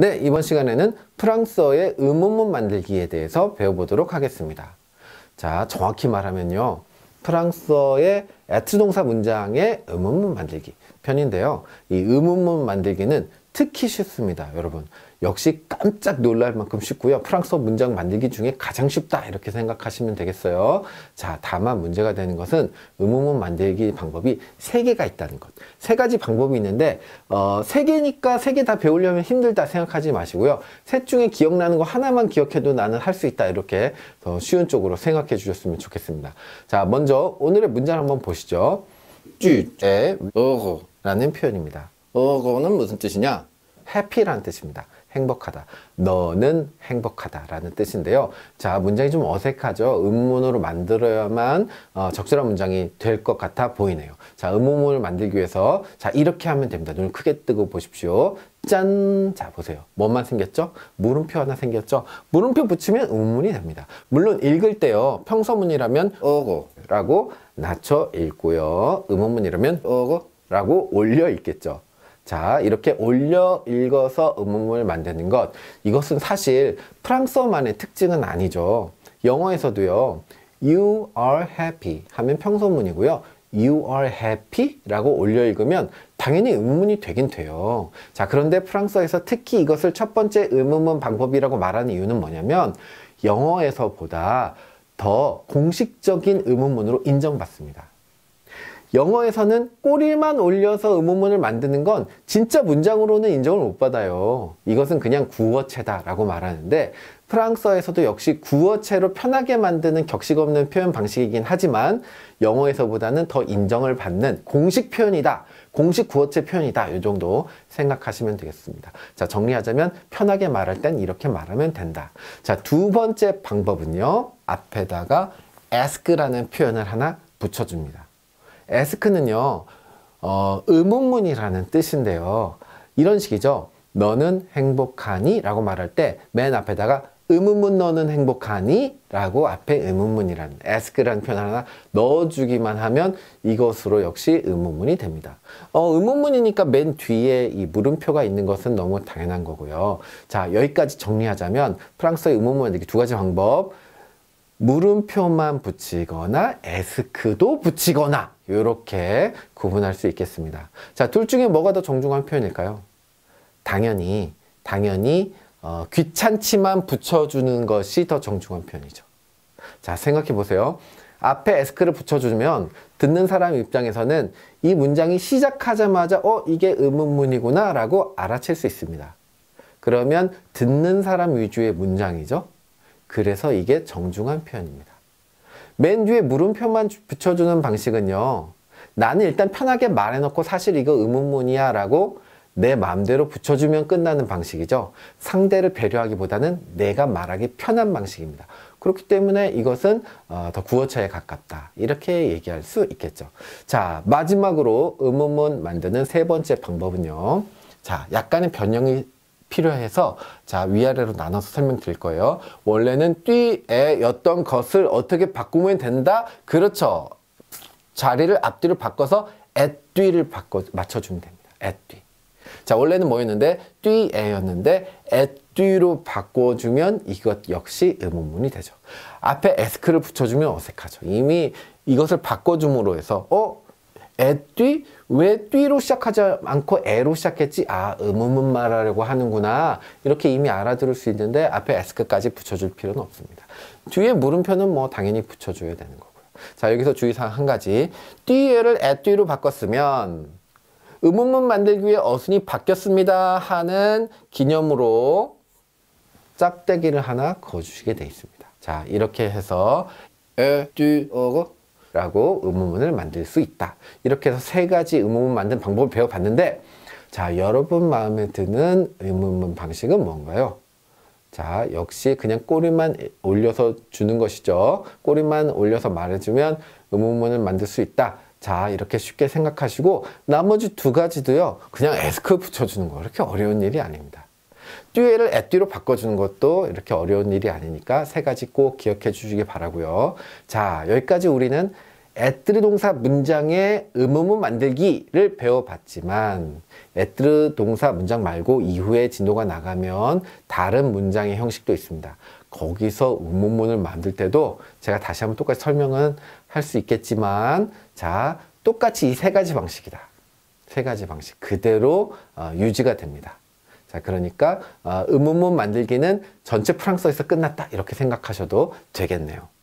네, 이번 시간에는 프랑스어의 음문문 만들기에 대해서 배워보도록 하겠습니다. 자, 정확히 말하면요. 프랑스어의 애트동사 문장의 음문문 만들기 편인데요. 이음문문 만들기는 특히 쉽습니다. 여러분 역시 깜짝 놀랄 만큼 쉽고요. 프랑스어 문장 만들기 중에 가장 쉽다 이렇게 생각하시면 되겠어요. 자 다만 문제가 되는 것은 의문문 만들기 방법이 세개가 있다는 것. 세가지 방법이 있는데 어, 3개니까 세 개 다 배우려면 힘들다 생각하지 마시고요. 셋 중에 기억나는 거 하나만 기억해도 나는 할 수 있다 이렇게 더 쉬운 쪽으로 생각해 주셨으면 좋겠습니다. 자 먼저 오늘의 문장 한번 보시죠. 쭈, 에, 어고 라는 표현입니다. 어거는 무슨 뜻이냐? 해피라는 뜻입니다. 행복하다. 너는 행복하다. 라는 뜻인데요. 자, 문장이 좀 어색하죠? 음문으로 만들어야만 어, 적절한 문장이 될 것 같아 보이네요. 자, 음문을 만들기 위해서 자, 이렇게 하면 됩니다. 눈을 크게 뜨고 보십시오. 짠! 자, 보세요. 뭐만 생겼죠? 물음표 하나 생겼죠? 물음표 붙이면 음문이 됩니다. 물론 읽을 때요. 평서문이라면 어고 라고 낮춰 읽고요. 음문문이라면 어고 라고 올려 읽겠죠. 자 이렇게 올려 읽어서 음음을 만드는 것 이것은 사실 프랑스어만의 특징은 아니죠 영어에서도요 you are happy 하면 평소문이고요 you are happy 라고 올려 읽으면 당연히 음문이 되긴 돼요 자 그런데 프랑스어에서 특히 이것을 첫 번째 음음문 방법이라고 말하는 이유는 뭐냐면 영어에서보다 더 공식적인 음음문으로 인정받습니다 영어에서는 꼬리만 올려서 의문문을 만드는 건 진짜 문장으로는 인정을 못 받아요. 이것은 그냥 구어체다 라고 말하는데 프랑스어에서도 역시 구어체로 편하게 만드는 격식 없는 표현 방식이긴 하지만 영어에서보다는 더 인정을 받는 공식 표현이다. 공식 구어체 표현이다. 이 정도 생각하시면 되겠습니다. 자, 정리하자면 편하게 말할 땐 이렇게 말하면 된다. 자, 두 번째 방법은요. 앞에다가 ask라는 표현을 하나 붙여줍니다. 에스크는요 어, 의문문이라는 뜻인데요. 이런 식이죠. 너는 행복하니? 라고 말할 때 맨 앞에다가 의문문 너는 행복하니? 라고 앞에 의문문이라는 ask라는 표현 하나 넣어주기만 하면 이것으로 역시 의문문이 됩니다. 어, 의문문이니까 맨 뒤에 이 물음표가 있는 것은 너무 당연한 거고요. 자, 여기까지 정리하자면 프랑스의 어 의문문 이렇게 두 가지 방법. 물음표만 붙이거나 에스크도 붙이거나 이렇게 구분할 수 있겠습니다. 자, 둘 중에 뭐가 더 정중한 표현일까요? 당연히, 당연히 어, 귀찮지만 붙여주는 것이 더 정중한 표현이죠. 자, 생각해 보세요. 앞에 에스크를 붙여주면 듣는 사람 입장에서는 이 문장이 시작하자마자 어 이게 의문문이구나 라고 알아챌 수 있습니다. 그러면 듣는 사람 위주의 문장이죠. 그래서 이게 정중한 표현입니다. 맨 뒤에 물음표만 붙여주는 방식은요. 나는 일단 편하게 말해놓고 사실 이거 의문문이야 라고 내 마음대로 붙여주면 끝나는 방식이죠. 상대를 배려하기보다는 내가 말하기 편한 방식입니다. 그렇기 때문에 이것은 어, 더 구어차에 가깝다. 이렇게 얘기할 수 있겠죠. 자, 마지막으로 의문문 만드는 세 번째 방법은요. 자, 약간의 변형이 필요해서 자 위아래로 나눠서 설명드릴 거예요. 원래는 뛰에였던 것을 어떻게 바꾸면 된다? 그렇죠. 자리를 앞뒤로 바꿔서 앳뛰를 바꿔 맞춰주면 됩니다. 앳뛰. 자 원래는 뭐였는데 뛰에였는데 앳뛰로 바꿔주면 이것 역시 의문문이 되죠. 앞에 에스크를 붙여주면 어색하죠. 이미 이것을 바꿔줌으로 해서 어? 에뛰 왜 뛰로 시작하지 않고 에로 시작했지? 아, 음음음 말하려고 하는구나. 이렇게 이미 알아들을 수 있는데 앞에 에스크까지 붙여줄 필요는 없습니다. 뒤에 물음표는 뭐 당연히 붙여줘야 되는 거고요. 자, 여기서 주의사항 한 가지. 뛰에를 에뛰로 바꿨으면 음음음 만들기 위해 어순이 바뀌었습니다 하는 기념으로 짝대기를 하나 그어주시게 돼 있습니다. 자, 이렇게 해서 에뛰어고 라고 의문문을 만들 수 있다. 이렇게 해서 세 가지 의문문 만든 방법을 배워봤는데 자 여러분 마음에 드는 의문문 방식은 뭔가요? 자 역시 그냥 꼬리만 올려서 주는 것이죠. 꼬리만 올려서 말해주면 의문문을 만들 수 있다. 자 이렇게 쉽게 생각하시고 나머지 두 가지도요 그냥 에스크 붙여주는 거 이렇게 어려운 일이 아닙니다. 듀에를 엣듀로 바꿔주는 것도 이렇게 어려운 일이 아니니까 세 가지 꼭 기억해 주시기 바라고요. 자 여기까지 우리는 애뜨르 동사 문장의 음음음 만들기를 배워봤지만 애뜨르 동사 문장 말고 이후에 진도가 나가면 다른 문장의 형식도 있습니다. 거기서 음음문을 만들 때도 제가 다시 한번 똑같이 설명은 할 수 있겠지만 자 똑같이 이 세 가지 방식이다. 세 가지 방식 그대로 어, 유지가 됩니다. 자, 그러니까 어, 음운문 만들기는 전체 프랑스어에서 끝났다 이렇게 생각하셔도 되겠네요.